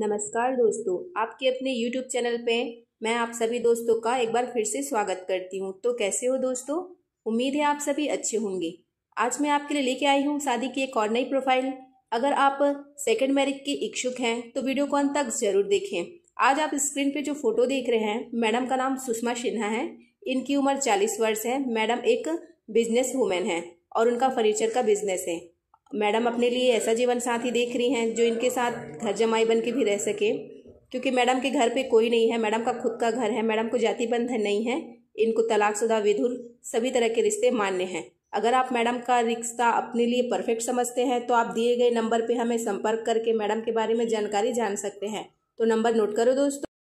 नमस्कार दोस्तों आपके अपने YouTube चैनल पे मैं आप सभी दोस्तों का एक बार फिर से स्वागत करती हूँ तो कैसे हो दोस्तों उम्मीद है आप सभी अच्छे होंगे आज मैं आपके लिए लेके आई हूँ शादी की एक और नई प्रोफाइल अगर आप सेकंड मैरिज के इच्छुक हैं तो वीडियो को अंत तक जरूर देखें आज आप स्क्रीन पर जो फोटो देख रहे हैं मैडम का नाम सुषमा सिन्हा है इनकी उम्र चालीस वर्ष है मैडम एक बिजनेस वूमेन है और उनका फर्नीचर का बिजनेस है मैडम अपने लिए ऐसा जीवन साथी देख रही हैं जो इनके साथ घर जमाई बन के भी रह सके क्योंकि मैडम के घर पे कोई नहीं है मैडम का खुद का घर है मैडम को जाति बंधन नहीं है इनको तलाकशुदा विधुर सभी तरह के रिश्ते मान्य हैं अगर आप मैडम का रिश्ता अपने लिए परफेक्ट समझते हैं तो आप दिए गए नंबर पर हमें संपर्क करके मैडम के बारे में जानकारी जान सकते हैं तो नंबर नोट करो दोस्तों